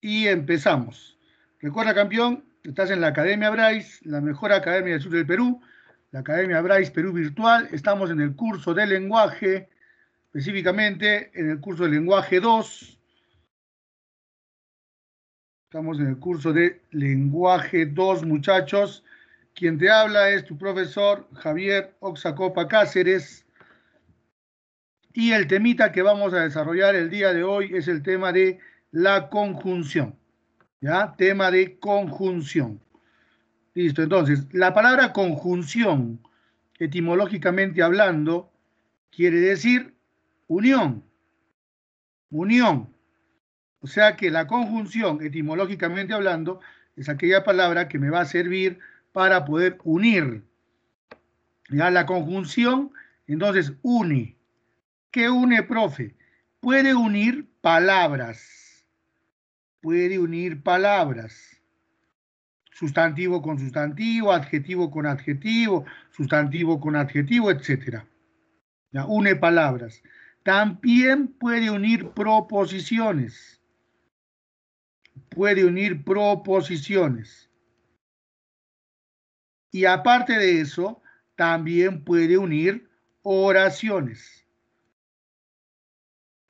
Y empezamos. Recuerda, campeón, estás en la Academia Brace, la mejor academia del sur del Perú, la Academia Brace Perú Virtual. Estamos en el curso de lenguaje, específicamente en el curso de lenguaje 2. Estamos en el curso de lenguaje 2, muchachos. Quien te habla es tu profesor Javier Oxacopa Cáceres. Y el temita que vamos a desarrollar el día de hoy es el tema de la conjunción. ¿Ya? Tema de conjunción. Listo, entonces, la palabra conjunción, etimológicamente hablando, quiere decir unión. Unión. O sea que la conjunción, etimológicamente hablando, es aquella palabra que me va a servir para poder unir. ¿Ya? La conjunción, entonces, une. ¿Qué une, profe? Puede unir palabras. Puede unir palabras. Sustantivo con sustantivo, adjetivo con adjetivo, sustantivo con adjetivo, etc. ¿Ya? Une palabras. También puede unir proposiciones. Puede unir proposiciones. Y aparte de eso, también puede unir oraciones.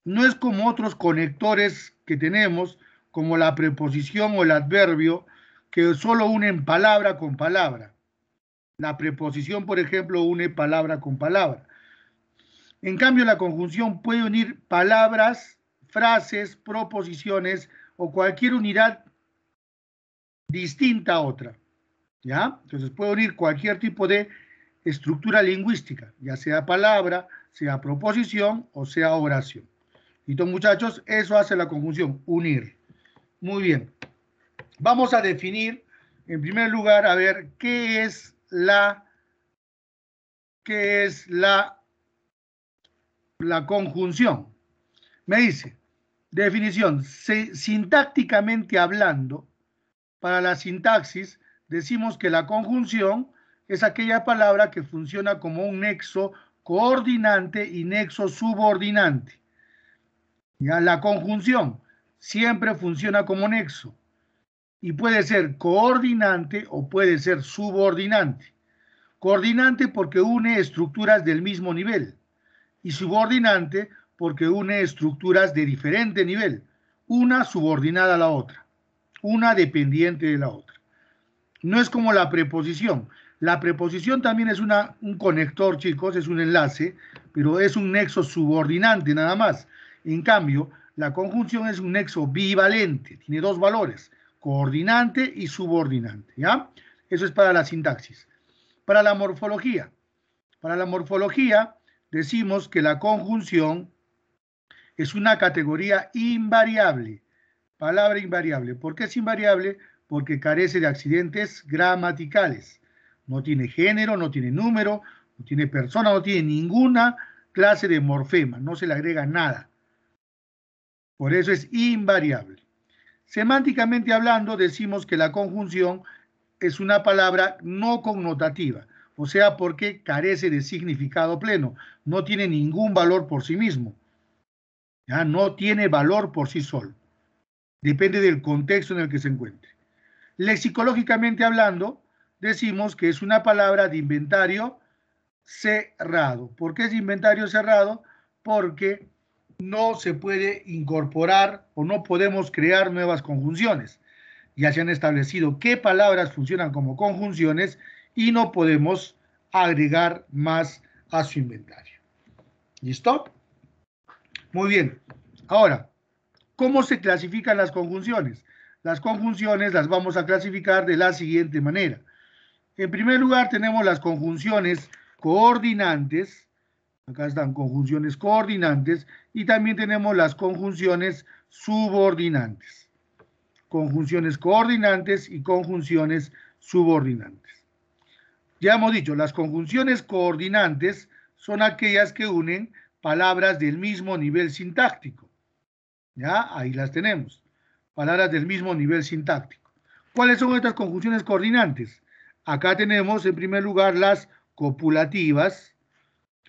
No es como otros conectores que tenemos, como la preposición o el adverbio, que solo unen palabra con palabra. La preposición, por ejemplo, une palabra con palabra. En cambio, la conjunción puede unir palabras, frases, proposiciones o cualquier unidad distinta a otra. ¿Ya? Entonces puede unir cualquier tipo de estructura lingüística, ya sea palabra, sea proposición o sea oración y Entonces, muchachos, eso hace la conjunción, unir. Muy bien. Vamos a definir, en primer lugar, a ver qué es la, es la, la conjunción. Me dice, definición, sintácticamente hablando, para la sintaxis decimos que la conjunción es aquella palabra que funciona como un nexo coordinante y nexo subordinante la conjunción siempre funciona como nexo y puede ser coordinante o puede ser subordinante. Coordinante porque une estructuras del mismo nivel y subordinante porque une estructuras de diferente nivel, una subordinada a la otra, una dependiente de la otra. No es como la preposición. La preposición también es un conector, chicos, es un enlace, pero es un nexo subordinante nada más. En cambio, la conjunción es un nexo bivalente, tiene dos valores, coordinante y subordinante, ¿ya? Eso es para la sintaxis. Para la morfología. Para la morfología decimos que la conjunción es una categoría invariable. Palabra invariable. ¿Por qué es invariable? Porque carece de accidentes gramaticales. No tiene género, no tiene número, no tiene persona, no tiene ninguna clase de morfema. No se le agrega nada. Por eso es invariable. Semánticamente hablando, decimos que la conjunción es una palabra no connotativa, o sea, porque carece de significado pleno, no tiene ningún valor por sí mismo, ya no tiene valor por sí solo. Depende del contexto en el que se encuentre. Lexicológicamente hablando, decimos que es una palabra de inventario cerrado. ¿Por qué es inventario cerrado? Porque no se puede incorporar o no podemos crear nuevas conjunciones. Ya se han establecido qué palabras funcionan como conjunciones y no podemos agregar más a su inventario. ¿Listo? Muy bien. Ahora, ¿cómo se clasifican las conjunciones? Las conjunciones las vamos a clasificar de la siguiente manera. En primer lugar, tenemos las conjunciones coordinantes, Acá están conjunciones coordinantes y también tenemos las conjunciones subordinantes. Conjunciones coordinantes y conjunciones subordinantes. Ya hemos dicho, las conjunciones coordinantes son aquellas que unen palabras del mismo nivel sintáctico. Ya, ahí las tenemos. Palabras del mismo nivel sintáctico. ¿Cuáles son estas conjunciones coordinantes? Acá tenemos en primer lugar las copulativas,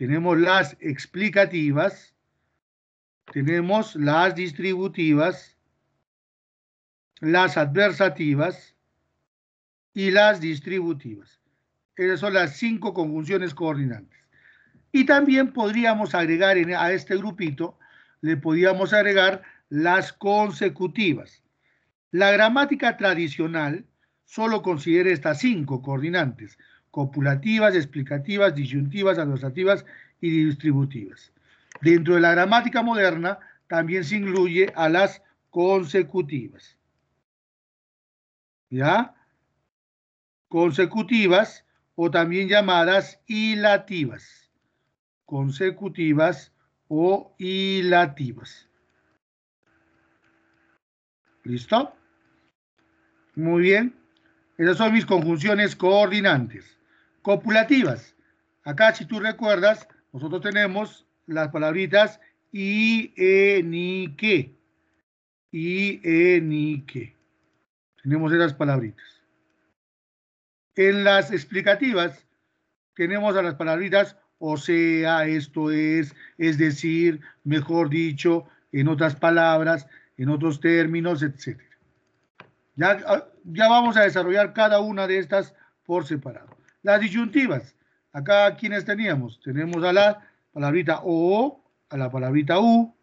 tenemos las explicativas, tenemos las distributivas, las adversativas y las distributivas. Esas son las cinco conjunciones coordinantes. Y también podríamos agregar a este grupito, le podríamos agregar las consecutivas. La gramática tradicional solo considera estas cinco coordinantes, copulativas, explicativas, disyuntivas, adversativas y distributivas. Dentro de la gramática moderna también se incluye a las consecutivas. ¿Ya? Consecutivas o también llamadas ilativas. Consecutivas o ilativas. ¿Listo? Muy bien. Esas son mis conjunciones coordinantes copulativas. Acá, si tú recuerdas, nosotros tenemos las palabritas y, e, ni, que. I e, ni, que. Tenemos esas palabritas. En las explicativas tenemos a las palabritas o sea, esto es, es decir, mejor dicho, en otras palabras, en otros términos, etc. Ya, ya vamos a desarrollar cada una de estas por separado las disyuntivas. Acá, ¿quiénes teníamos? Tenemos a la palabrita o, a la palabrita u.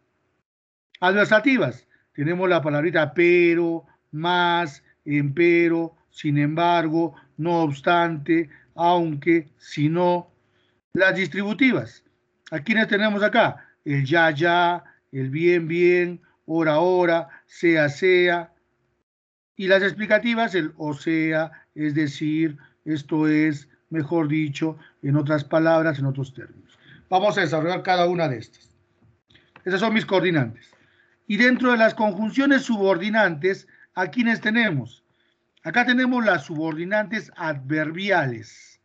Adversativas. Tenemos la palabrita pero, más, empero, sin embargo, no obstante, aunque, si no. Las distributivas. ¿A quiénes tenemos acá? El ya, ya, el bien, bien, hora, hora, sea, sea. Y las explicativas, el o sea, es decir, esto es, mejor dicho, en otras palabras, en otros términos. Vamos a desarrollar cada una de estas. Esas son mis coordinantes. Y dentro de las conjunciones subordinantes, ¿a quiénes tenemos? Acá tenemos las subordinantes adverbiales.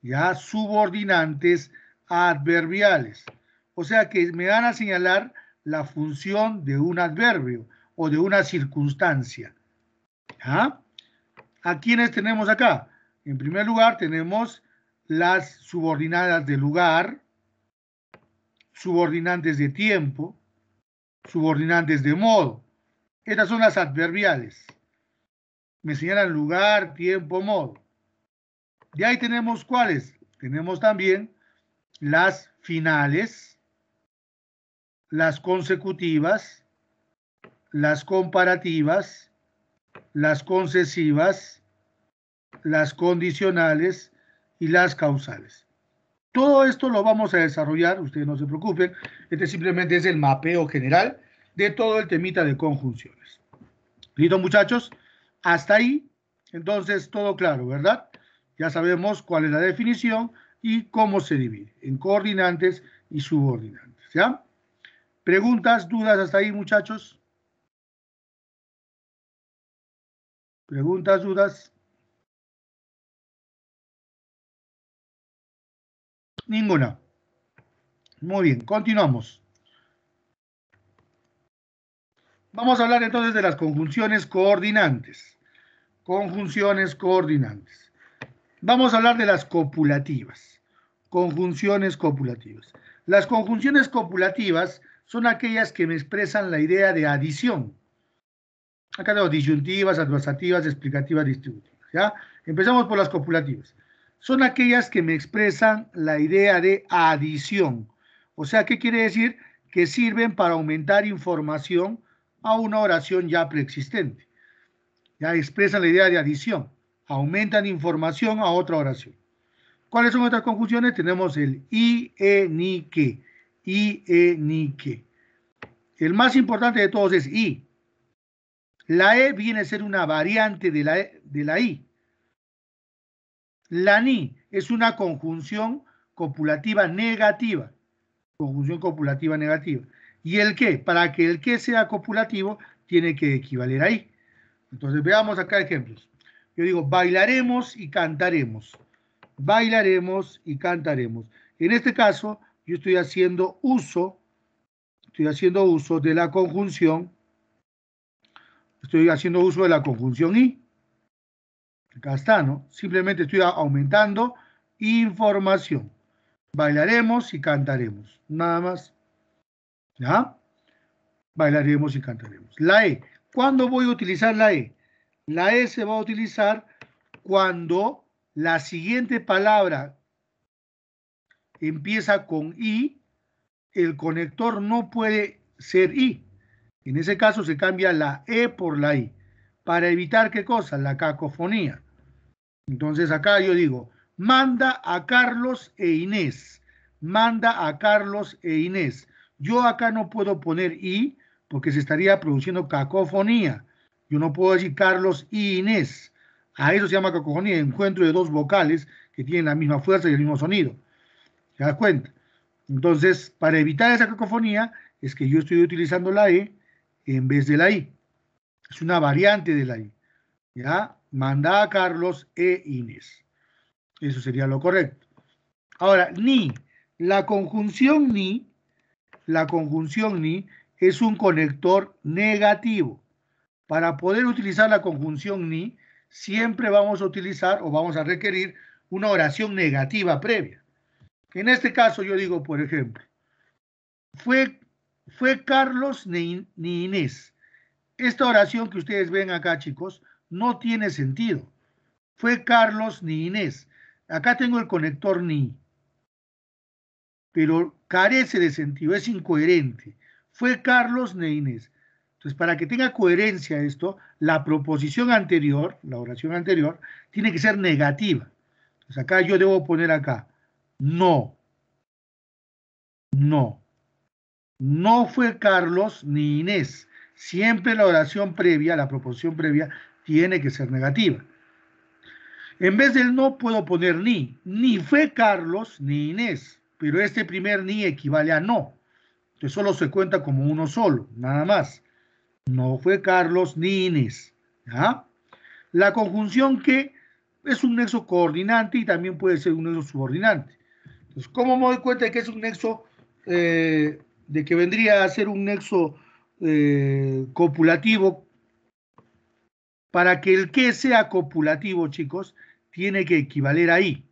Ya, subordinantes adverbiales. O sea que me van a señalar la función de un adverbio o de una circunstancia. ¿Ah? ¿A quiénes tenemos acá? En primer lugar, tenemos las subordinadas de lugar, subordinantes de tiempo, subordinantes de modo. Estas son las adverbiales. Me señalan lugar, tiempo, modo. De ahí tenemos cuáles. Tenemos también las finales, las consecutivas, las comparativas, las concesivas, las condicionales y las causales. Todo esto lo vamos a desarrollar, ustedes no se preocupen, este simplemente es el mapeo general de todo el temita de conjunciones. ¿Listo muchachos? Hasta ahí, entonces todo claro, ¿verdad? Ya sabemos cuál es la definición y cómo se divide, en coordinantes y subordinantes, ¿ya? ¿Preguntas, dudas hasta ahí muchachos? ¿Preguntas, dudas? Ninguna. Muy bien, continuamos. Vamos a hablar entonces de las conjunciones coordinantes. Conjunciones coordinantes. Vamos a hablar de las copulativas. Conjunciones copulativas. Las conjunciones copulativas son aquellas que me expresan la idea de adición. Acá tengo disyuntivas, adversativas, explicativas, distributivas. ¿ya? Empezamos por las copulativas son aquellas que me expresan la idea de adición. O sea, ¿qué quiere decir? Que sirven para aumentar información a una oración ya preexistente. Ya expresan la idea de adición. Aumentan información a otra oración. ¿Cuáles son otras conjunciones? Tenemos el I, e, ni, que. I, e, ni, que. El más importante de todos es i. La e viene a ser una variante de la, e, de la i. La ni es una conjunción copulativa negativa. Conjunción copulativa negativa. ¿Y el qué? Para que el qué sea copulativo, tiene que equivaler ahí. Entonces, veamos acá ejemplos. Yo digo, bailaremos y cantaremos. Bailaremos y cantaremos. En este caso, yo estoy haciendo uso, estoy haciendo uso de la conjunción, estoy haciendo uso de la conjunción y. Acá está, ¿no? Simplemente estoy aumentando información. Bailaremos y cantaremos. Nada más. ¿Ya? Bailaremos y cantaremos. La E. ¿Cuándo voy a utilizar la E? La E se va a utilizar cuando la siguiente palabra empieza con I, el conector no puede ser I. En ese caso se cambia la E por la I, para evitar qué cosa? La cacofonía. Entonces acá yo digo, manda a Carlos e Inés, manda a Carlos e Inés. Yo acá no puedo poner I porque se estaría produciendo cacofonía. Yo no puedo decir Carlos e Inés. A eso se llama cacofonía, encuentro de dos vocales que tienen la misma fuerza y el mismo sonido. ¿Te das cuenta? Entonces, para evitar esa cacofonía, es que yo estoy utilizando la E en vez de la I. Es una variante de la I. ¿Ya? manda a Carlos e Inés. Eso sería lo correcto. Ahora, ni, la conjunción ni, la conjunción ni es un conector negativo. Para poder utilizar la conjunción ni, siempre vamos a utilizar o vamos a requerir una oración negativa previa. En este caso yo digo, por ejemplo, fue, fue Carlos ni Inés. Esta oración que ustedes ven acá, chicos, no tiene sentido. Fue Carlos ni Inés. Acá tengo el conector ni. Pero carece de sentido, es incoherente. Fue Carlos ni Inés. Entonces, para que tenga coherencia esto, la proposición anterior, la oración anterior, tiene que ser negativa. Entonces, acá yo debo poner acá, no. No. No fue Carlos ni Inés. Siempre la oración previa, la proposición previa, tiene que ser negativa. En vez del no puedo poner ni. Ni fue Carlos ni Inés, pero este primer ni equivale a no. Entonces solo se cuenta como uno solo, nada más. No fue Carlos ni Inés. La conjunción que es un nexo coordinante y también puede ser un nexo subordinante. Entonces, ¿cómo me doy cuenta de que es un nexo, eh, de que vendría a ser un nexo eh, copulativo para que el que sea copulativo, chicos, tiene que equivaler I.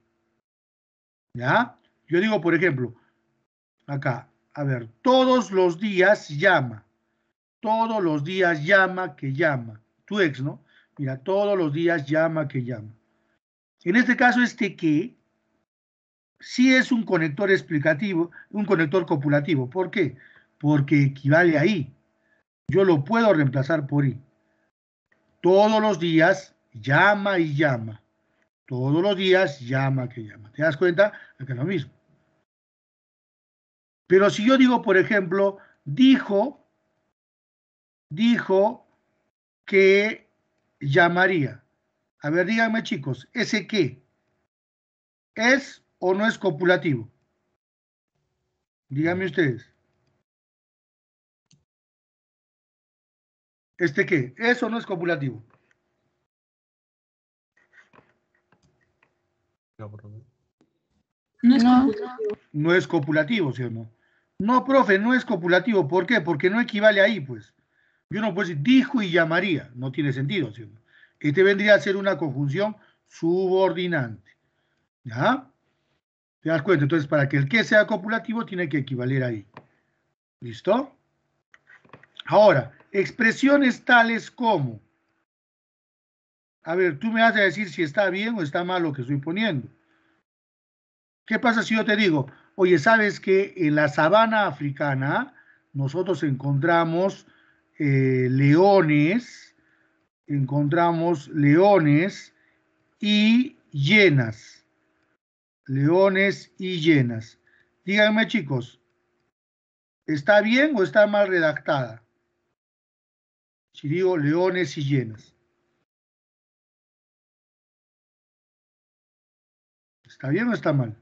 ¿Ya? Yo digo, por ejemplo, acá, a ver, todos los días llama. Todos los días llama que llama. Tu ex, ¿no? Mira, todos los días llama que llama. En este caso, este que sí es un conector explicativo, un conector copulativo. ¿Por qué? Porque equivale a i. Yo lo puedo reemplazar por i todos los días llama y llama. Todos los días llama que llama. ¿Te das cuenta? Acá es lo mismo. Pero si yo digo, por ejemplo, dijo, dijo que llamaría. A ver, díganme chicos, ¿ese qué? ¿Es o no es copulativo? Díganme ustedes. ¿Este qué? Eso no es copulativo. No, es, Copulativo. no es copulativo, no? profe, no es copulativo. ¿Por qué? Porque no equivale ahí, pues. Yo no puedo decir dijo y llamaría. No tiene sentido, ¿cierto? Este vendría a ser una conjunción subordinante. ¿Ya? ¿Te das cuenta? Entonces, para que el que sea copulativo, tiene que equivaler ahí. ¿Listo? Ahora, Expresiones tales como, a ver, tú me vas a decir si está bien o está mal lo que estoy poniendo. ¿Qué pasa si yo te digo, oye, sabes que en la sabana africana nosotros encontramos eh, leones, encontramos leones y llenas. Leones y llenas. Díganme chicos, ¿está bien o está mal redactada? Si leones y llenas. ¿Está bien o está mal?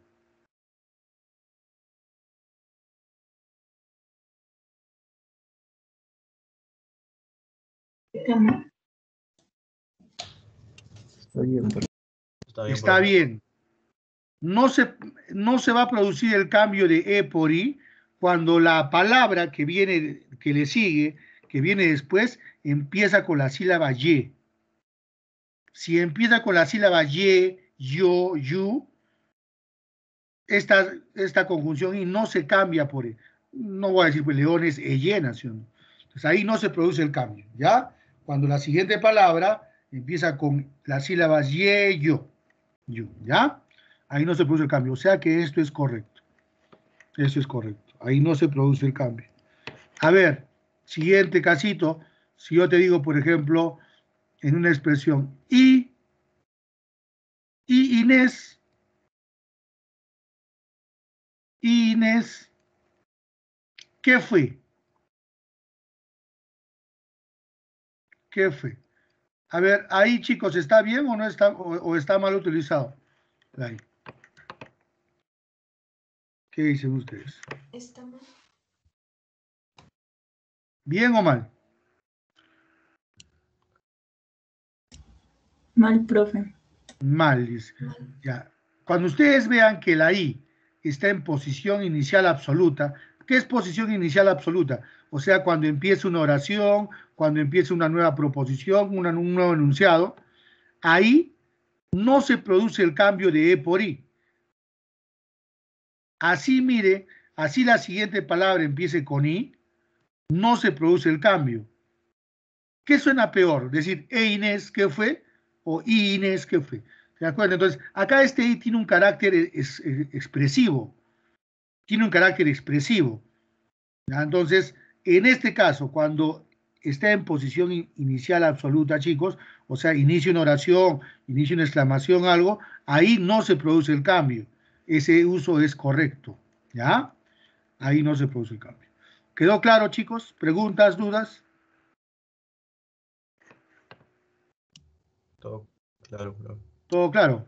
Está bien. No, se, no se va a producir el cambio de E por I cuando la palabra que viene, que le sigue, que viene después, empieza con la sílaba Y. Si empieza con la sílaba Y, yo, you, esta, esta conjunción y no se cambia por, no voy a decir pues, leones, ellenas, ¿no? Entonces ahí no se produce el cambio, ¿ya? Cuando la siguiente palabra empieza con la sílaba y, yo, yo, ¿ya? Ahí no se produce el cambio, o sea que esto es correcto. Esto es correcto, ahí no se produce el cambio. A ver, siguiente casito, si yo te digo, por ejemplo, en una expresión, y, y Inés, y Inés, ¿qué fue? ¿Qué fue? A ver, ahí chicos, ¿está bien o no está o, está mal utilizado? ¿Qué dicen ustedes? Está mal. ¿Bien o mal? Mal, profe. Mal, Ya. Cuando ustedes vean que la I está en posición inicial absoluta, ¿qué es posición inicial absoluta? O sea, cuando empieza una oración, cuando empieza una nueva proposición, un nuevo enunciado, ahí no se produce el cambio de E por I. Así mire, así la siguiente palabra empiece con I, no se produce el cambio. ¿Qué suena peor? Decir, e Inés, ¿qué fue? o INES, que fue. ¿De acuerdo? Entonces, acá este I tiene un carácter eh, es, eh, expresivo. Tiene un carácter expresivo. Entonces, en este caso, cuando está en posición inicial absoluta, chicos, o sea, inicia una oración, inicia una exclamación, algo, ahí no se produce el cambio. Ese uso es correcto, ¿ya? Ahí no se produce el cambio. ¿Quedó claro, chicos? ¿Preguntas, dudas? Todo claro, claro. Todo claro.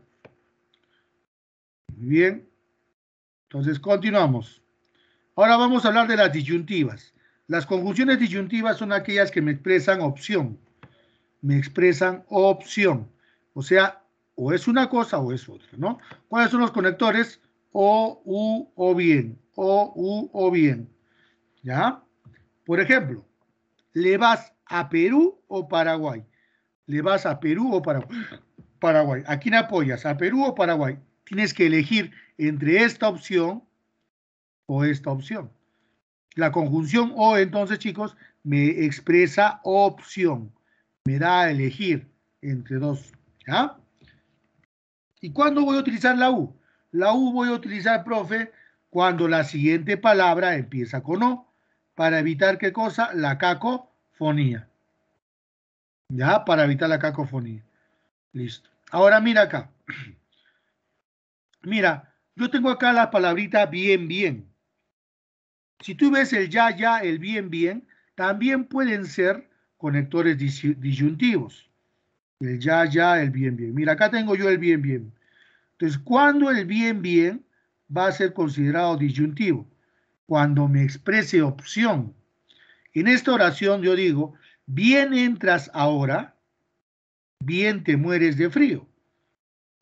Muy bien. Entonces, continuamos. Ahora vamos a hablar de las disyuntivas. Las conjunciones disyuntivas son aquellas que me expresan opción. Me expresan opción. O sea, o es una cosa o es otra, ¿no? ¿Cuáles son los conectores? O, U, o bien. O, U, o bien. ¿Ya? Por ejemplo, ¿le vas a Perú o Paraguay? le vas a Perú o Paraguay. ¿A quién apoyas? ¿A Perú o Paraguay? Tienes que elegir entre esta opción o esta opción. La conjunción o entonces, chicos, me expresa opción. Me da a elegir entre dos. ¿Y cuándo voy a utilizar la U? La U voy a utilizar, profe, cuando la siguiente palabra empieza con O, para evitar qué cosa? La cacofonía ya para evitar la cacofonía. Listo. Ahora mira acá. Mira, yo tengo acá la palabrita bien, bien. Si tú ves el ya, ya, el bien, bien, también pueden ser conectores disyuntivos. El ya, ya, el bien, bien. Mira, acá tengo yo el bien, bien. Entonces, ¿cuándo el bien, bien va a ser considerado disyuntivo? Cuando me exprese opción. En esta oración yo digo, bien entras ahora, bien te mueres de frío.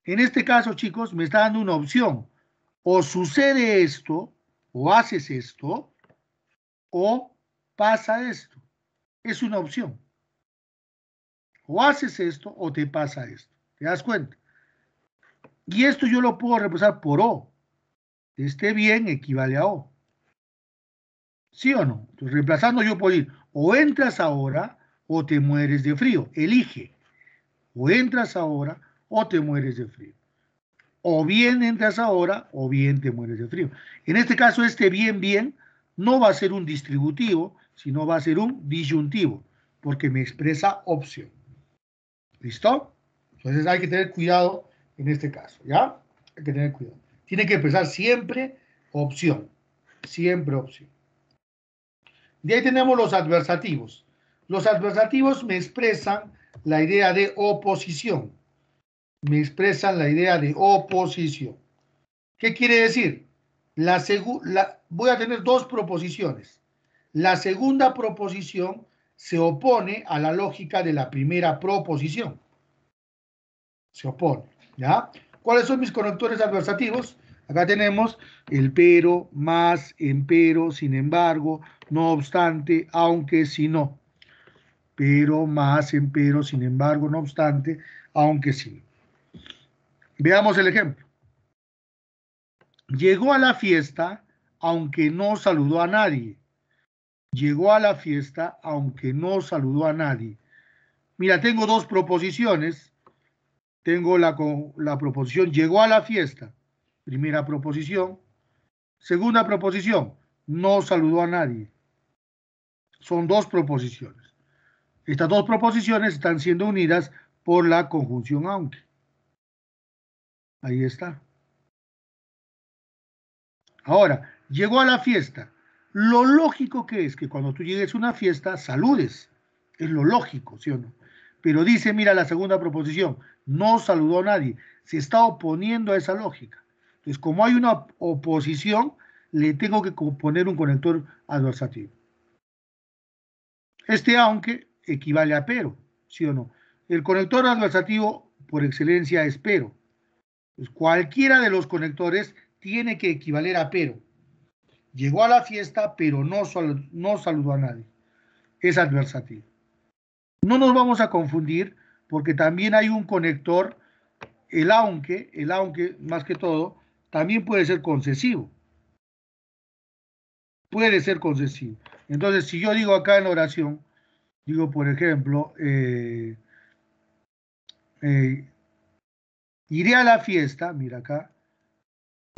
En este caso, chicos, me está dando una opción. O sucede esto, o haces esto, o pasa esto. Es una opción. O haces esto, o te pasa esto. ¿Te das cuenta? Y esto yo lo puedo reemplazar por O. Este bien equivale a O. ¿Sí o no? Entonces, reemplazando yo puedo ir o entras ahora o te mueres de frío. Elige. O entras ahora o te mueres de frío. O bien entras ahora o bien te mueres de frío. En este caso, este bien, bien no va a ser un distributivo, sino va a ser un disyuntivo, porque me expresa opción. ¿Listo? Entonces hay que tener cuidado en este caso, ¿ya? Hay que tener cuidado. Tiene que expresar siempre opción, siempre opción. De ahí tenemos los adversativos. Los adversativos me expresan la idea de oposición. Me expresan la idea de oposición. ¿Qué quiere decir? La, voy a tener dos proposiciones. La segunda proposición se opone a la lógica de la primera proposición. Se opone. ¿ya? ¿Cuáles son mis conectores adversativos? Acá tenemos el pero, más, empero, sin embargo, no obstante, aunque, si no. Pero, más, empero, sin embargo, no obstante, aunque, si Veamos el ejemplo. Llegó a la fiesta, aunque no saludó a nadie. Llegó a la fiesta, aunque no saludó a nadie. Mira, tengo dos proposiciones. Tengo la, la proposición llegó a la fiesta Primera proposición. Segunda proposición, no saludó a nadie. Son dos proposiciones. Estas dos proposiciones están siendo unidas por la conjunción aunque. Ahí está. Ahora, llegó a la fiesta. Lo lógico que es que cuando tú llegues a una fiesta, saludes. Es lo lógico, ¿sí o no? Pero dice, mira la segunda proposición, no saludó a nadie. Se está oponiendo a esa lógica. Entonces, como hay una oposición, le tengo que poner un conector adversativo. Este aunque equivale a pero, ¿sí o no? El conector adversativo por excelencia es pero. Pues, cualquiera de los conectores tiene que equivaler a pero. Llegó a la fiesta, pero no, no saludó a nadie. Es adversativo. No nos vamos a confundir porque también hay un conector, el aunque, el aunque más que todo, también puede ser concesivo. Puede ser concesivo. Entonces, si yo digo acá en oración, digo, por ejemplo, eh, eh, iré a la fiesta, mira acá,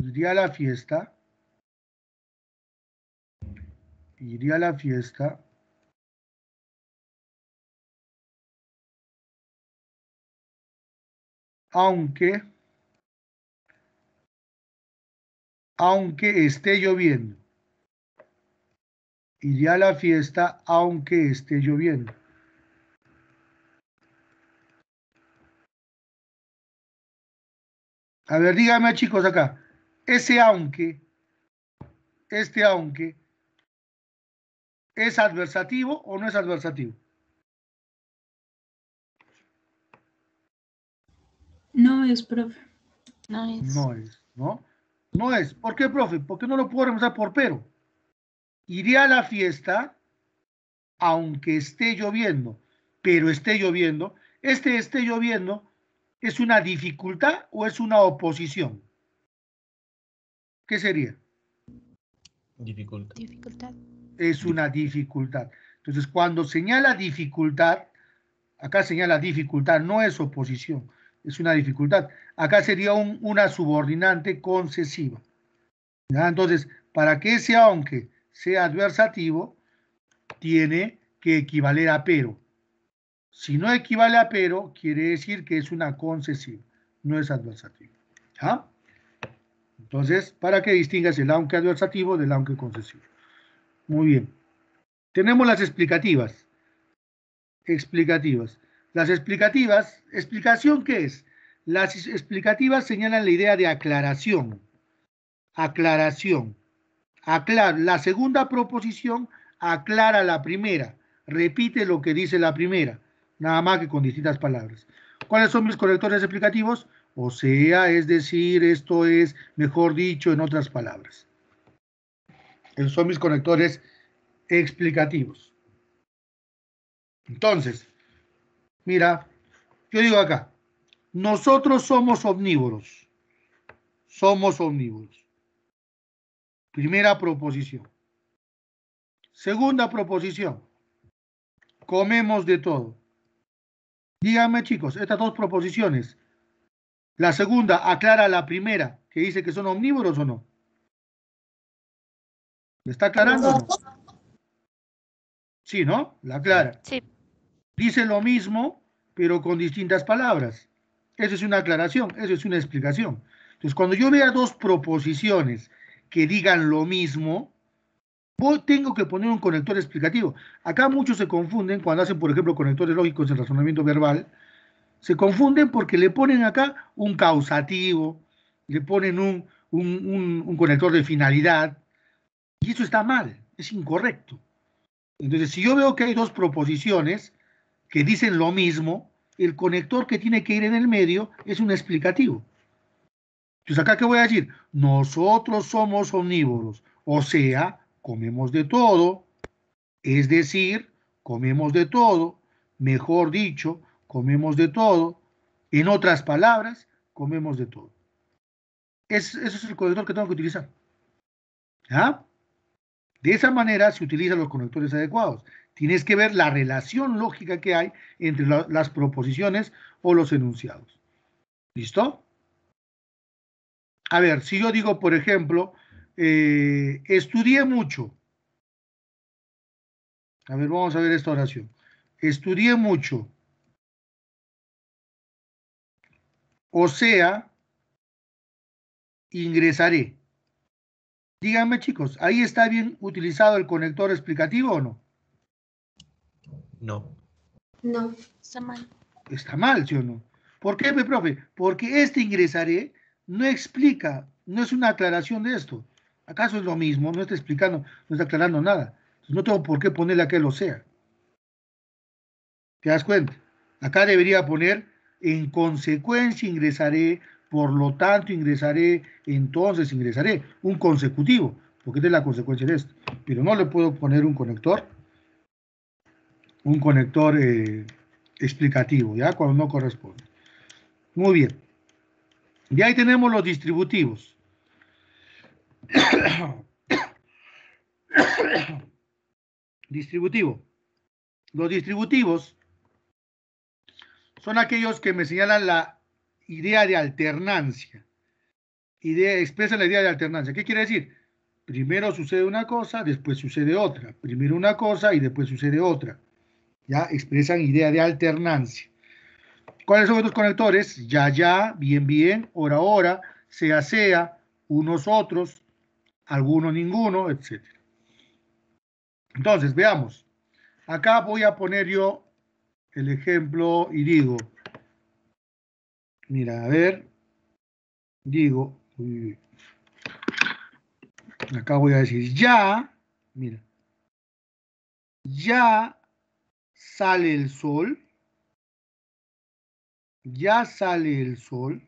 iré a la fiesta, iré a la fiesta, aunque aunque esté lloviendo. Y a la fiesta aunque esté lloviendo. A ver, dígame, chicos acá, ese aunque, este aunque, ¿es adversativo o no es adversativo? No es, profe. No es. No es, ¿no? No es. ¿Por qué, profe? Porque no lo puedo reemplazar por pero. Iré a la fiesta, aunque esté lloviendo, pero esté lloviendo. Este esté lloviendo, ¿es una dificultad o es una oposición? ¿Qué sería? Dificultad. Dificultad. Es una dificultad. Entonces, cuando señala dificultad, acá señala dificultad, no es oposición es una dificultad. Acá sería una subordinante concesiva. Entonces, para que ese aunque sea adversativo, tiene que equivaler a pero. Si no equivale a pero, quiere decir que es una concesiva, no es adversativo. Entonces, para que distingas el aunque adversativo del aunque concesivo. Muy bien. Tenemos las explicativas. Explicativas. Las explicativas, ¿explicación qué es? Las explicativas señalan la idea de aclaración. Aclaración. la segunda proposición aclara la primera. Repite lo que dice la primera, nada más que con distintas palabras. ¿Cuáles son mis correctores explicativos? O sea, es decir, esto es, mejor dicho, en otras palabras. Esos son mis conectores explicativos. Entonces, Mira, yo digo acá, nosotros somos omnívoros. Somos omnívoros. Primera proposición. Segunda proposición. Comemos de todo. Díganme chicos, estas dos proposiciones, la segunda aclara la primera, que dice que son omnívoros o no. ¿Me está aclarando? Sí, ¿no? La aclara. Sí. Dice lo mismo, pero con distintas palabras. Eso es una aclaración, eso es una explicación. Entonces, cuando yo vea dos proposiciones que digan lo mismo, voy, tengo que poner un conector explicativo. Acá muchos se confunden cuando hacen, por ejemplo, conectores lógicos en razonamiento verbal. Se confunden porque le ponen acá un causativo, le ponen un, un conector de finalidad, y eso está mal, es incorrecto. Entonces, si yo veo que hay dos proposiciones, que dicen lo mismo, el conector que tiene que ir en el medio es un explicativo. Entonces, acá qué voy a decir? Nosotros somos omnívoros, o sea, comemos de todo, es decir, comemos de todo, mejor dicho, comemos de todo, en otras palabras, comemos de todo. Es, ese es el conector que tengo que utilizar. De esa manera se utilizan los conectores adecuados. Tienes que ver la relación lógica que hay entre las proposiciones o los enunciados. ¿Listo? A ver, si yo digo, por ejemplo, eh, estudié mucho. A ver, vamos a ver esta oración. Estudié mucho. O sea, ingresaré. Díganme, chicos, ¿ahí está bien utilizado el conector explicativo o no? No. No. Está mal. Está mal, ¿sí o no? ¿Por qué, mi profe? Porque este ingresaré no explica, no es una aclaración de esto. ¿Acaso es lo mismo? No está explicando, no está aclarando nada. no tengo por qué ponerle a que lo sea. ¿Te das cuenta? Acá debería poner, en consecuencia ingresaré, por lo tanto ingresaré, entonces ingresaré. Un consecutivo, porque es la consecuencia de esto. Pero no le puedo poner un conector un conector eh, explicativo, ¿ya? Cuando no corresponde. Muy bien. Y ahí tenemos los distributivos. Distributivo. Los distributivos son aquellos que me señalan la idea de alternancia. Idea, expresa la idea de alternancia. ¿Qué quiere decir? Primero sucede una cosa, después sucede otra. Primero una cosa y después sucede otra. ¿ya? Expresan idea de alternancia. ¿Cuáles son otros conectores? Ya, ya, bien, bien, hora, hora, sea, sea, unos, otros, alguno, ninguno, etc. Entonces, veamos. Acá voy a poner yo el ejemplo y digo, mira, a ver, digo, acá voy a decir ya, mira, ya sale el sol. Ya sale el sol.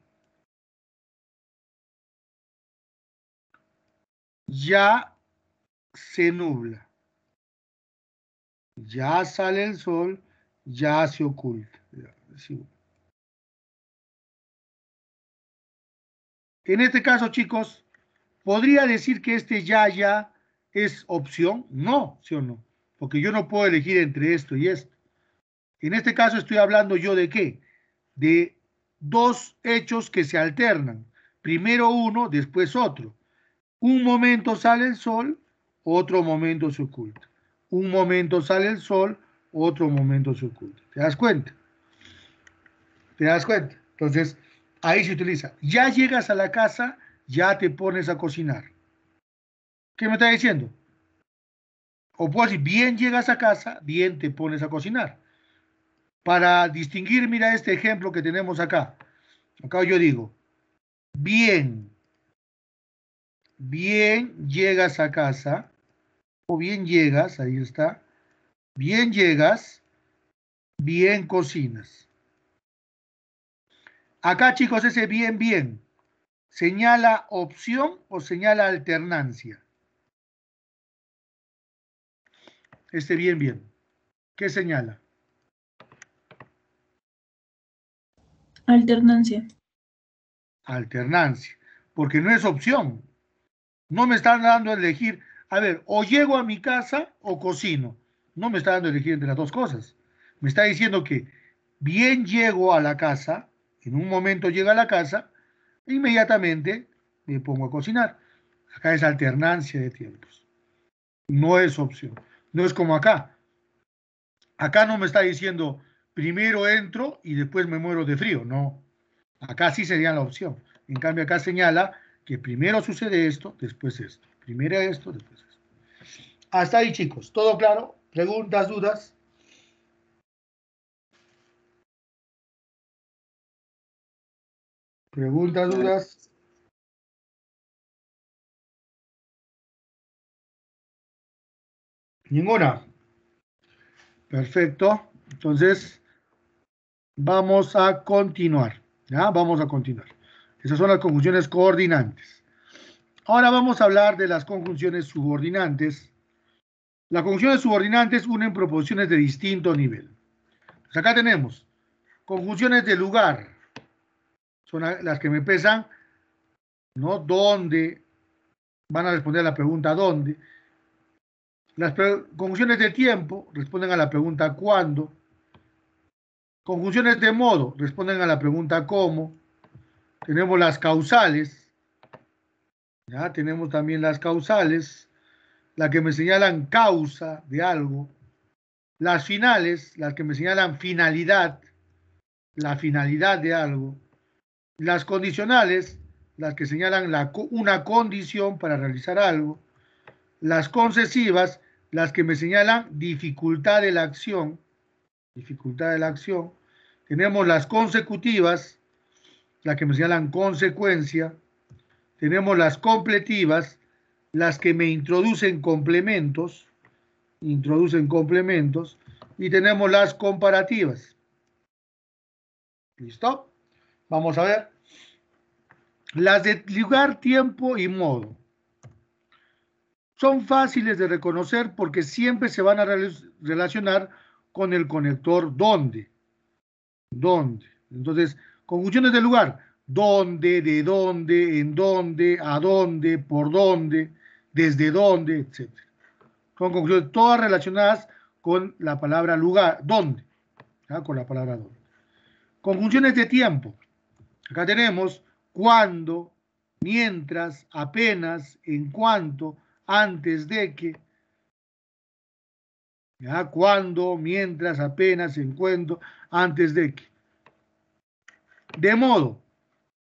Ya se nubla. Ya sale el sol, ya se oculta. En este caso, chicos, ¿podría decir que este ya ya es opción? No, sí o no, porque yo no puedo elegir entre esto y esto. En este caso estoy hablando yo de qué? De dos hechos que se alternan. Primero uno, después otro. Un momento sale el sol, otro momento se oculta. Un momento sale el sol, otro momento se oculta. ¿Te das cuenta? ¿Te das cuenta? Entonces, ahí se utiliza. Ya llegas a la casa, ya te pones a cocinar. ¿Qué me está diciendo? O puedo decir, bien llegas a casa, bien te pones a cocinar para distinguir, mira este ejemplo que tenemos acá. Acá yo digo, bien, bien llegas a casa, o bien llegas, ahí está, bien llegas, bien cocinas. Acá, chicos, ese bien, bien, ¿señala opción o señala alternancia? Este bien, bien, ¿qué señala? Alternancia. Alternancia. Porque no es opción. No me están dando a elegir, a ver, o llego a mi casa o cocino. No me está dando a elegir entre las dos cosas. Me está diciendo que bien llego a la casa, en un momento llega a la casa, e inmediatamente me pongo a cocinar. Acá es alternancia de tiempos. No es opción. No es como acá. Acá no me está diciendo, primero entro y después me muero de frío. No, acá sí sería la opción. En cambio, acá señala que primero sucede esto, después esto. Primero esto, después esto. Hasta ahí, chicos. ¿Todo claro? ¿Preguntas, dudas? ¿Preguntas, dudas? Ninguna. Perfecto. Entonces, Vamos a continuar, ¿ya? Vamos a continuar. Esas son las conjunciones coordinantes. Ahora vamos a hablar de las conjunciones subordinantes. Las conjunciones subordinantes unen proposiciones de distinto nivel. Pues acá tenemos conjunciones de lugar. Son las que me pesan, ¿no? ¿Dónde? Van a responder a la pregunta ¿dónde? Las conjunciones de tiempo responden a la pregunta ¿cuándo? Conjunciones de este modo responden a la pregunta cómo. Tenemos las causales. Ya tenemos también las causales, las que me señalan causa de algo. Las finales, las que me señalan finalidad, la finalidad de algo. Las condicionales, las que señalan una condición para realizar algo. Las concesivas, las que me señalan dificultad de la acción dificultad de la acción. Tenemos las consecutivas, las que me señalan consecuencia. Tenemos las completivas, las que me introducen complementos, introducen complementos. Y tenemos las comparativas. ¿Listo? Vamos a ver. Las de lugar, tiempo y modo. Son fáciles de reconocer porque siempre se van a relacionar con el conector dónde. Dónde. Entonces, conjunciones de lugar. Dónde, de dónde, en dónde, a dónde, por dónde, desde dónde, etc. Son conjunciones todas relacionadas con la palabra lugar, dónde. Ah, con la palabra dónde. Conjunciones de tiempo. Acá tenemos cuando, mientras, apenas, en cuanto, antes de que, ¿Ya? Cuando, mientras, apenas, ¿Encuentro? antes de que. De modo,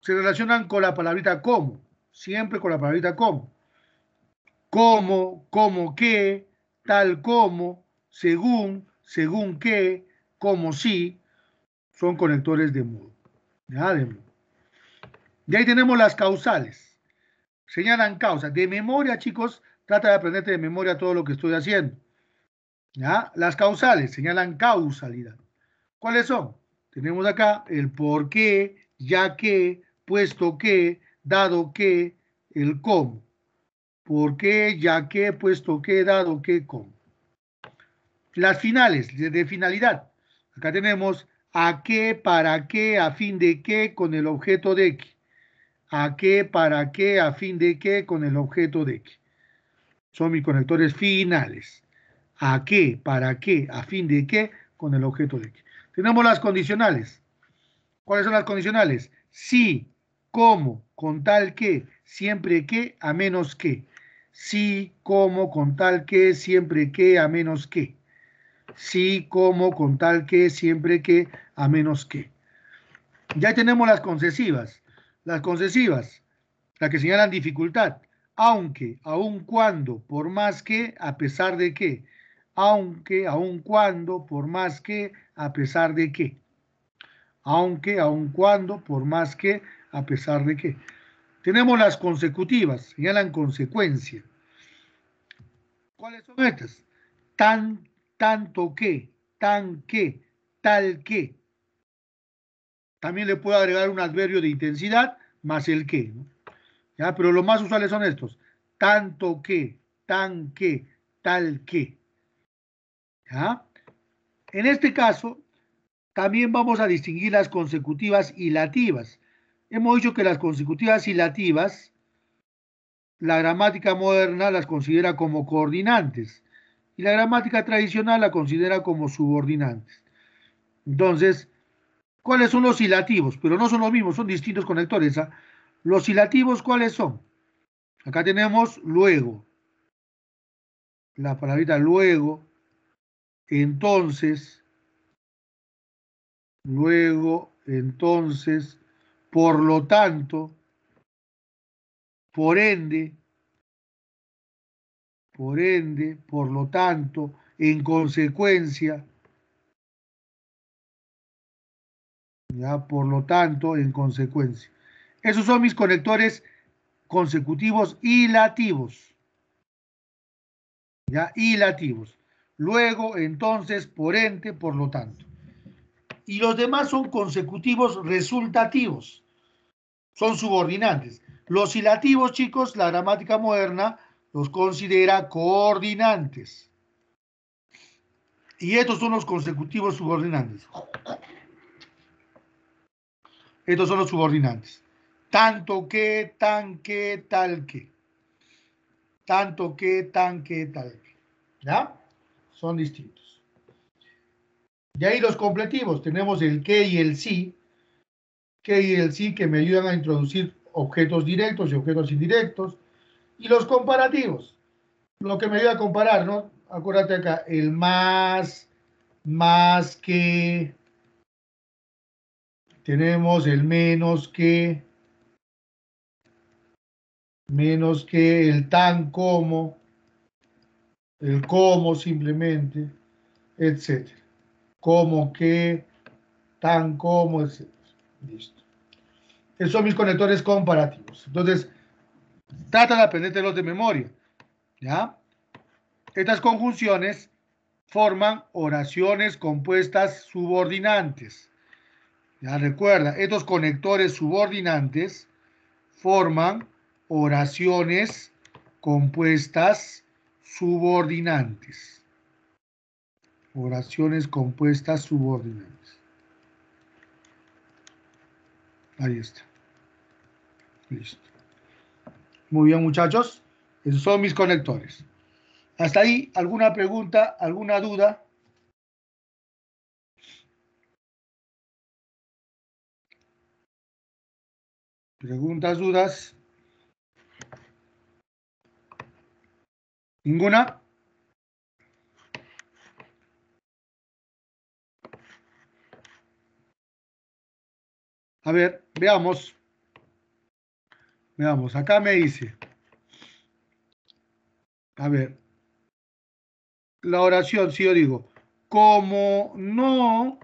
se relacionan con la palabrita como, siempre con la palabrita como. Como, como qué? tal como, según, según qué? como si, son conectores de modo. Y De ahí tenemos las causales. Señalan causas. De memoria, chicos, trata de aprenderte de memoria todo lo que estoy haciendo. Las causales señalan causalidad. ¿Cuáles son? Tenemos acá el por qué, ya que, puesto que, dado que, el cómo. ¿Por qué, ya que, puesto que, dado que, cómo? Las finales, de, finalidad. Acá tenemos a qué, para qué, a fin de qué, con el objeto de qué. A qué, para qué, a fin de qué, con el objeto de qué. Son mis conectores finales a qué, para qué, a fin de qué, con el objeto de qué. Tenemos las condicionales. ¿Cuáles son las condicionales? Sí, como, con tal que, siempre que, a menos que. Sí, como, con tal que, siempre que, a menos que. Sí, como, con tal que, siempre que, a menos que. Ya tenemos las concesivas. Las concesivas, las que señalan dificultad. Aunque, aun cuando, por más que, a pesar de que aunque, aun cuando, por más que, a pesar de que. Aunque, aun cuando, por más que, a pesar de que. Tenemos las consecutivas, señalan consecuencia. ¿Cuáles son estas? Tan, tanto que, tan que, tal que. También le puedo agregar un adverbio de intensidad más el que. ¿Ya? Pero los más usuales son estos. Tanto que, tan que, tal que. En este caso, también vamos a distinguir las consecutivas y lativas. Hemos dicho que las consecutivas y lativas, la gramática moderna las considera como coordinantes y la gramática tradicional la considera como subordinantes. Entonces, ¿cuáles son los hilativos? Pero no son los mismos, son distintos conectores. Los hilativos, ¿cuáles son? Acá tenemos luego. La palabrita luego entonces, luego, entonces, por lo tanto, por ende, por ende, por lo tanto, en consecuencia, ya, por lo tanto, en consecuencia. Esos son mis conectores consecutivos y lativos. Ya, y lativos luego, entonces, por ente, por lo tanto. Y los demás son consecutivos resultativos, son subordinantes. Los ilativos, chicos, la gramática moderna los considera coordinantes. Y estos son los consecutivos subordinantes. Estos son los subordinantes. Tanto que, tan que, tal que. Tanto que, tan que, tal que. ¿Ya? son distintos. De ahí los completivos, tenemos el que y el sí, que y el sí que me ayudan a introducir objetos directos y objetos indirectos, y los comparativos, lo que me ayuda a comparar, ¿no? Acuérdate acá, el más, más que, tenemos el menos que, menos que, el tan como, el cómo simplemente, etc. Cómo, qué, tan, cómo, etc. Listo. Esos son mis conectores comparativos. Entonces, trata de los de memoria. ¿Ya? Estas conjunciones forman oraciones compuestas subordinantes. Ya recuerda, estos conectores subordinantes forman oraciones compuestas subordinantes. Oraciones compuestas subordinantes. Ahí está. Listo. Muy bien, muchachos. Esos son mis conectores. Hasta ahí, ¿alguna pregunta, alguna duda? ¿Preguntas, dudas? Ninguna. A ver, veamos. Veamos, acá me dice. A ver. La oración, si yo digo, como no,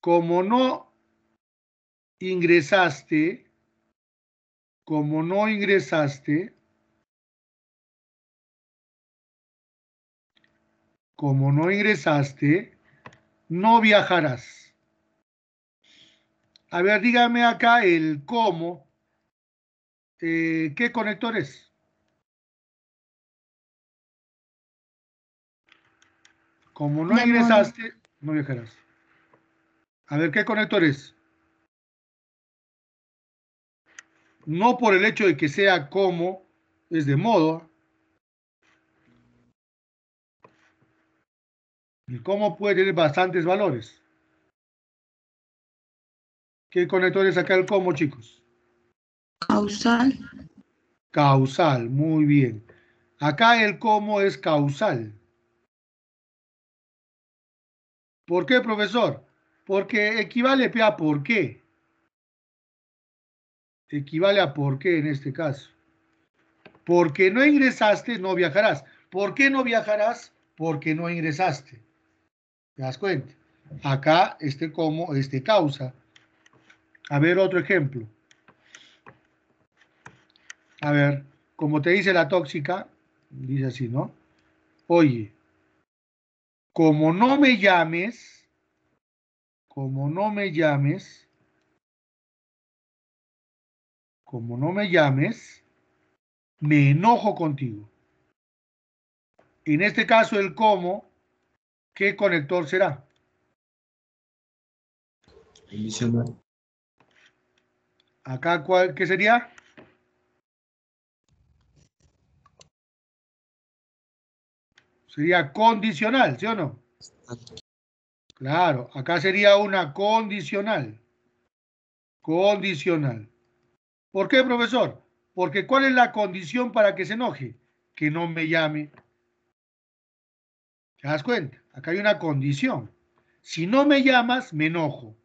como no ingresaste, como no ingresaste, como no ingresaste, no viajarás. A ver, dígame acá el cómo. Eh, ¿Qué conector es? Como no ingresaste, no viajarás. A ver, ¿qué conector es? No por el hecho de que sea como, es de modo, El cómo puede tener bastantes valores. ¿Qué conector acá el cómo, chicos? Causal. Causal, muy bien. Acá el cómo es causal. ¿Por qué, profesor? Porque equivale a por qué. Equivale a por qué en este caso. Porque no ingresaste, no viajarás. ¿Por qué no viajarás? Porque no ingresaste. ¿Te das cuenta? Acá este como, este causa. A ver otro ejemplo. A ver, como te dice la tóxica, dice así, ¿no? Oye, como no me llames, como no me llames, como no me llames, me enojo contigo. En este caso el como ¿Qué conector será? Condicional. Acá, cuál, ¿qué sería? Sería condicional, ¿sí o no? Claro, acá sería una condicional. Condicional. ¿Por qué, profesor? Porque ¿cuál es la condición para que se enoje? Que no me llame. ¿Te das cuenta? acá hay una condición. Si no me llamas, me enojo.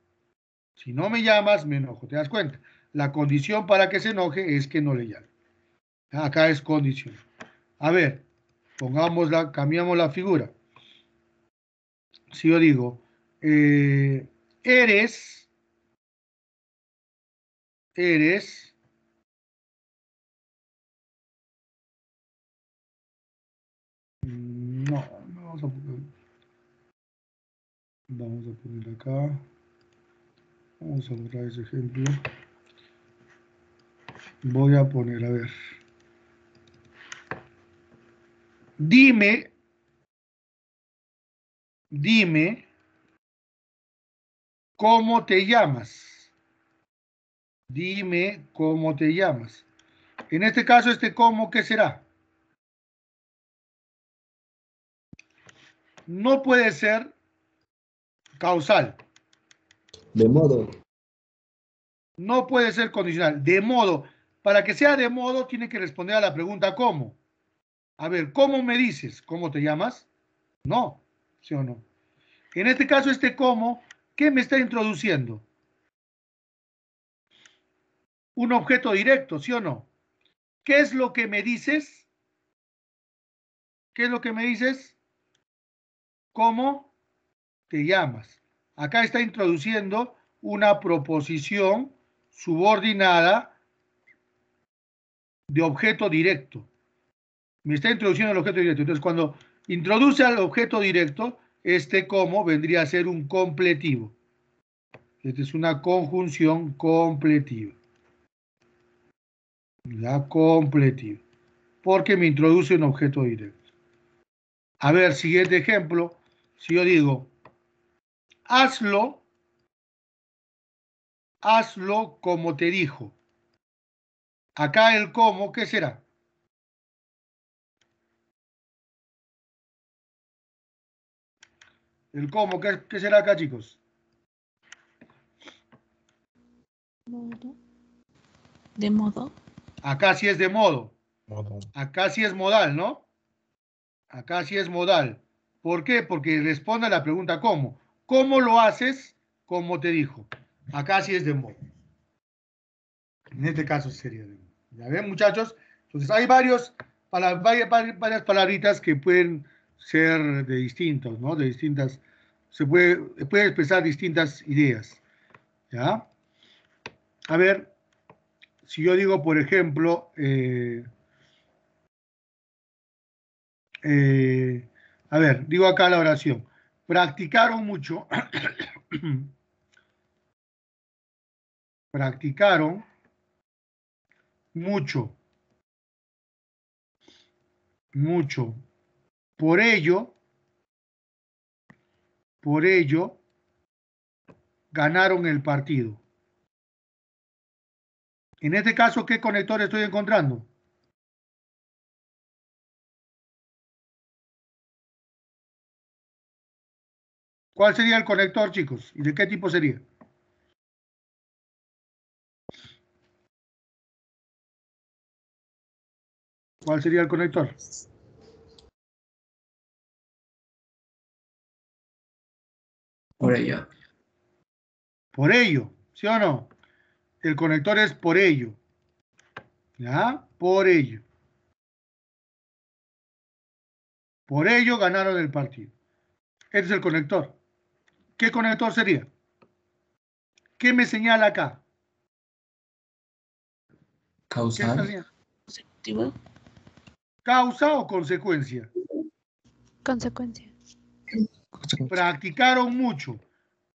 Si no me llamas, me enojo. ¿Te das cuenta? La condición para que se enoje es que no le llame. Ah, acá es condición. A ver, pongamos la, cambiamos la figura. Si yo digo, eh, eres, eres, no, no vamos a vamos a poner acá vamos a borrar ese ejemplo voy a poner a ver dime dime cómo te llamas dime cómo te llamas en este caso este cómo qué será no puede ser Causal. De modo. No puede ser condicional. De modo. Para que sea de modo, tiene que responder a la pregunta ¿cómo? A ver, ¿cómo me dices? ¿Cómo te llamas? No. ¿Sí o no? En este caso, este cómo, ¿qué me está introduciendo? Un objeto directo, ¿sí o no? ¿Qué es lo que me dices? ¿Qué es lo que me dices? ¿Cómo? te llamas. Acá está introduciendo una proposición subordinada de objeto directo. Me está introduciendo el objeto directo. Entonces, cuando introduce al objeto directo, este como vendría a ser un completivo. Esta es una conjunción completiva. La completiva. Porque me introduce un objeto directo. A ver, siguiente ejemplo. Si yo digo, hazlo, hazlo como te dijo. Acá el cómo, ¿qué será? El cómo, ¿qué, será acá, chicos? De modo. Acá sí es de modo. modo. Acá sí es modal, ¿no? Acá sí es modal. ¿Por qué? Porque responde a la pregunta cómo. ¿Cómo lo haces? Como te dijo. Acá sí es de modo. En este caso sería de moda. ¿Ya ven, muchachos? Entonces hay varios, para, varias palabritas que pueden ser de distintos, ¿no? De distintas, se puede, expresar distintas ideas, ¿ya? A ver, si yo digo, por ejemplo, eh, eh, a ver, digo acá la oración practicaron mucho, practicaron mucho, mucho. Por ello, por ello, ganaron el partido. En este caso, ¿qué conector estoy encontrando? ¿Cuál sería el conector, chicos? ¿Y de qué tipo sería? ¿Cuál sería el conector? Por ello. Por ello, ¿sí o no? El conector es por ello. ¿Ya? Por ello. Por ello ganaron el partido. Este es el conector. ¿Qué conector sería? ¿Qué me señala acá? ¿Causa o consecuencia? Consecuencia. Practicaron mucho.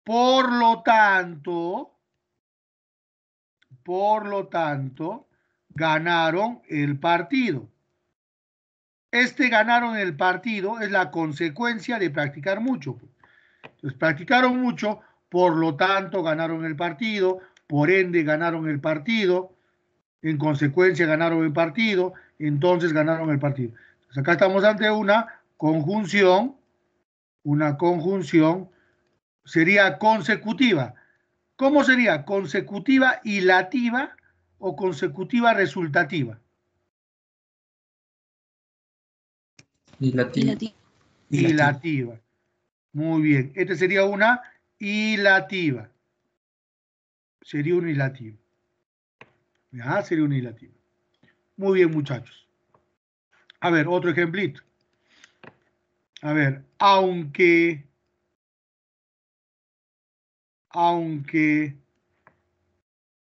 Por lo tanto, por lo tanto, ganaron el partido. Este ganaron el partido es la consecuencia de practicar mucho. Entonces, practicaron mucho, por lo tanto ganaron el partido, por ende ganaron el partido, en consecuencia ganaron el partido, entonces ganaron el partido. acá estamos ante una conjunción, una conjunción sería consecutiva. ¿Cómo sería? ¿Consecutiva lativa o consecutiva resultativa? Hilativa. Hilativa. Muy bien. Esta sería una ilativa. Sería una ilativa. Ah, sería una hilativa. Muy bien, muchachos. A ver, otro ejemplito. A ver, aunque... Aunque...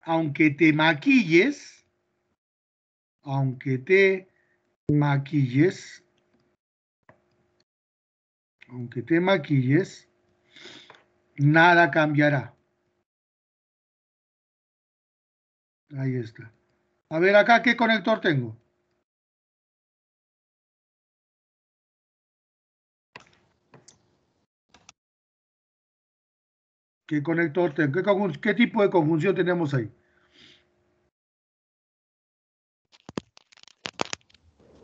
Aunque te maquilles... Aunque te maquilles aunque te maquilles, nada cambiará. Ahí está. A ver acá qué conector tengo. ¿Qué conector tengo? ¿Qué, tipo de conjunción tenemos ahí?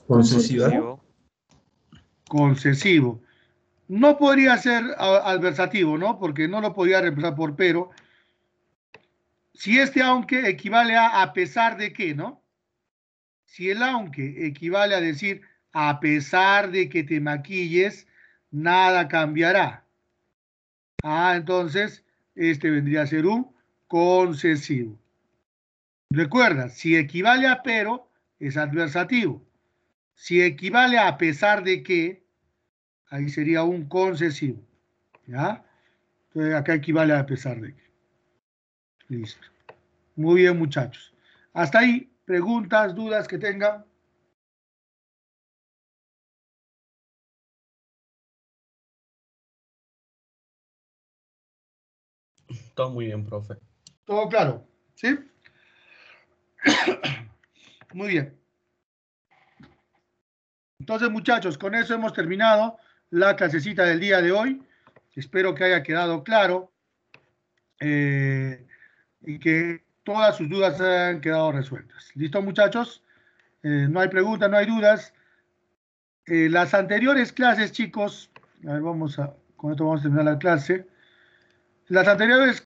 Concesivo. Concesivo. No podría ser adversativo, ¿no? Porque no lo podía reemplazar por pero. Si este aunque equivale a a pesar de que, ¿no? Si el aunque equivale a decir a pesar de que te maquilles, nada cambiará. Ah, entonces, este vendría a ser un concesivo. Recuerda, si equivale a pero, es adversativo. Si equivale a pesar de que, ahí sería un concesivo. ¿Ya? Entonces acá equivale a pesar de que. Listo. Muy bien, muchachos. Hasta ahí, preguntas, dudas que tengan. Todo muy bien, profe. Todo claro, ¿sí? muy bien. Entonces, muchachos, con eso hemos terminado la clasecita del día de hoy. Espero que haya quedado claro eh, y que todas sus dudas hayan quedado resueltas. ¿Listo, muchachos? Eh, no hay preguntas, no hay dudas. Eh, las anteriores clases, chicos, a ver, vamos a, con esto vamos a terminar la clase. Las anteriores